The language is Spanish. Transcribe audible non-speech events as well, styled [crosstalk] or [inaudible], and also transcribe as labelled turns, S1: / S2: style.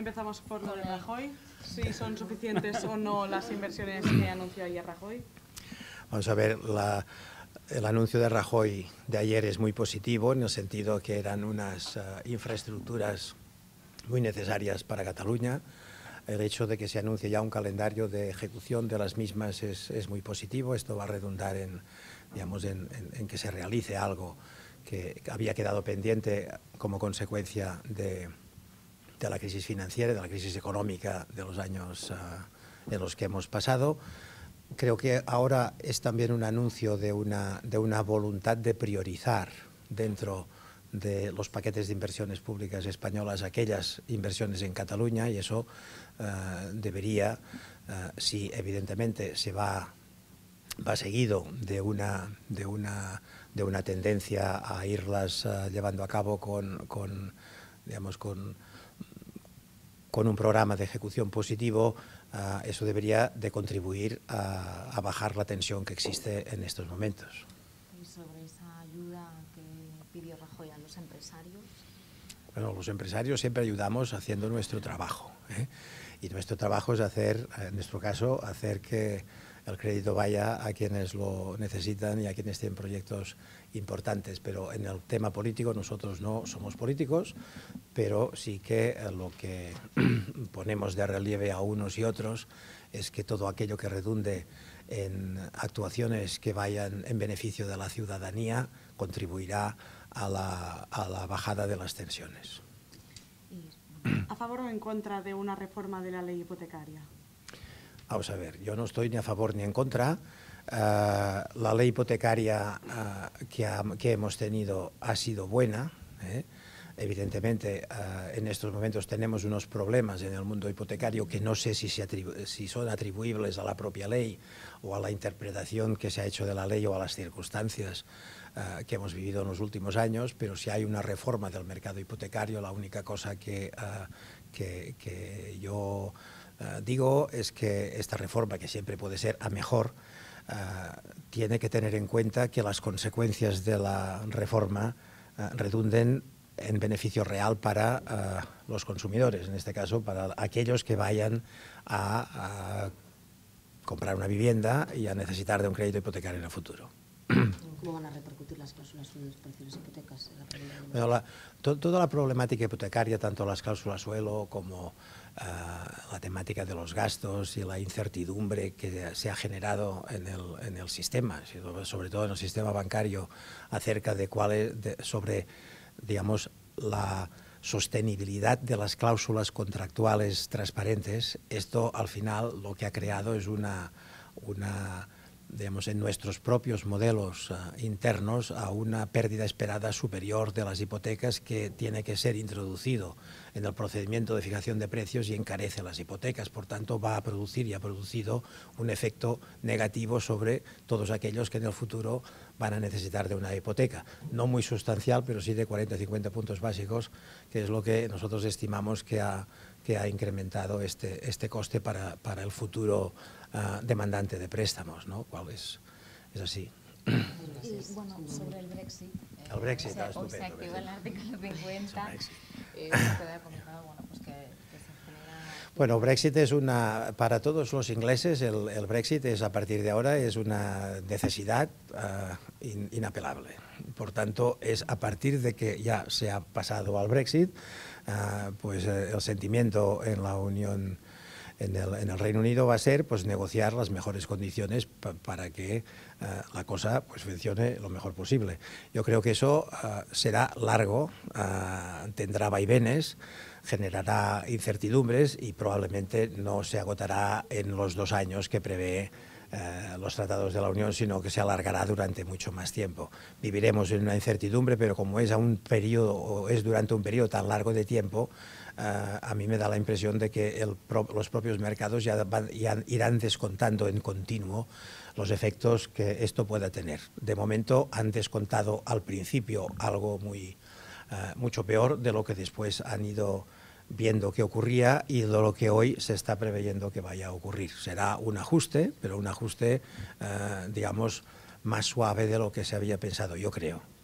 S1: Empezamos por lo Rajoy. Si son suficientes o no las inversiones que anunció ayer Rajoy. Vamos a ver, el anuncio de Rajoy de ayer es muy positivo en el sentido que eran unas eh, infraestructuras muy necesarias para Cataluña. El hecho de que se anuncie ya un calendario de ejecución de las mismas es, es muy positivo. Esto va a redundar en, digamos, en que se realice algo que había quedado pendiente como consecuencia de, de la crisis financiera, de la crisis económica de los años ah, en los que hemos pasado. Creo que ahora es también un anuncio de una, de una voluntad de priorizar dentro de los paquetes de inversiones públicas españolas aquellas inversiones en Cataluña y eso ah, debería, ah, si evidentemente se va, va seguido de una, de, una, de una tendencia a irlas llevando a cabo con, con digamos, con con un programa de ejecución positivo, ah, eso debería de contribuir a, bajar la tensión que existe en estos momentos. ¿Y sobre esa ayuda que pidió Rajoy a los empresarios? Bueno, los empresarios siempre ayudamos haciendo nuestro trabajo. ¿eh? Y nuestro trabajo es hacer, en nuestro caso, hacer que el crédito vaya a quienes lo necesitan y a quienes tienen proyectos importantes. Pero en el tema político nosotros no somos políticos, pero sí que eh, lo que [clears throat] ponemos de relieve a unos y otros es que todo aquello que redunde en actuaciones que vayan en beneficio de la ciudadanía contribuirá a la, bajada de las tensiones. ¿A favor o en contra de una reforma de la ley hipotecaria? Vamos a ver, yo no estoy ni a favor ni en contra. Eh, la ley hipotecaria eh, que, hemos tenido ha sido buena. Eh. Evidentemente, en estos momentos tenemos unos problemas en el mundo hipotecario que no sé si, si son atribuibles a la propia ley o a la interpretación que se ha hecho de la ley o a las circunstancias que hemos vivido en los últimos años, pero si hay una reforma del mercado hipotecario, la única cosa que, que yo... Ah, digo es que esta reforma, que siempre puede ser a mejor, ah, tiene que tener en cuenta que las consecuencias de la reforma ah, redunden en beneficio real para los consumidores, en este caso para aquellos que vayan a comprar una vivienda y a necesitar de un crédito hipotecario en el futuro. [clears throat] ¿Cómo van a repercutir las cláusulas en los precios hipotecas? toda la problemática hipotecaria, tanto las cláusulas suelo como eh, la temática de los gastos y la incertidumbre que se ha generado en el, en el sistema, sobre todo en el sistema bancario, acerca de cuál sobre, digamos, la sostenibilidad de las cláusulas contractuales transparentes, esto al final lo que ha creado es una, una en nuestros propios modelos ah, internos a una pérdida esperada superior de las hipotecas que tiene que ser introducido en el procedimiento de fijación de precios y encarece las hipotecas. Por tanto, va a producir y ha producido un efecto negativo sobre todos aquellos que en el futuro van a necesitar de una hipoteca. No muy sustancial, pero sí de 40 o 50 puntos básicos, que es lo que nosotros estimamos que ha, que ha incrementado este, este coste para, para el futuro uh, demandante de préstamos, ¿no? Qual es, es así. Y bueno, sobre el Brexit. Eh, el Brexit, o sea, estupendo, hoy eh, se activa l'article 50. Eh, ha comentado, ah, bueno, pues que, se genera... Bueno, Brexit es una, para todos los ingleses, el, el Brexit es a partir de ahora es una necesidad uh, in, inapelable. Por tanto, es a partir de que ya se ha pasado al Brexit, uh, pues el sentimiento en la Unión en el, en Reino Unido va a ser pues, negociar las mejores condiciones para que eh, la cosa pues, funcione lo mejor posible. Yo creo que eso ah, será largo, ah, tendrá vaivenes, generará incertidumbres y probablemente no se agotará en los dos años que prevé eh, los tratados de la Unión, sino que se alargará durante mucho más tiempo. Viviremos en una incertidumbre, pero como es, a un periodo, es durante un periodo tan largo de tiempo, eh, a mí me da la impresión de que los propios mercados ya, irán descontando en continuo los efectos que esto pueda tener. De momento han descontado al principio algo muy, eh, mucho peor de lo que después han ido viendo qué ocurría y lo que hoy se está preveyendo que vaya a ocurrir. Será un ajuste, pero un ajuste, eh, digamos, más suave de lo que se había pensado, yo creo.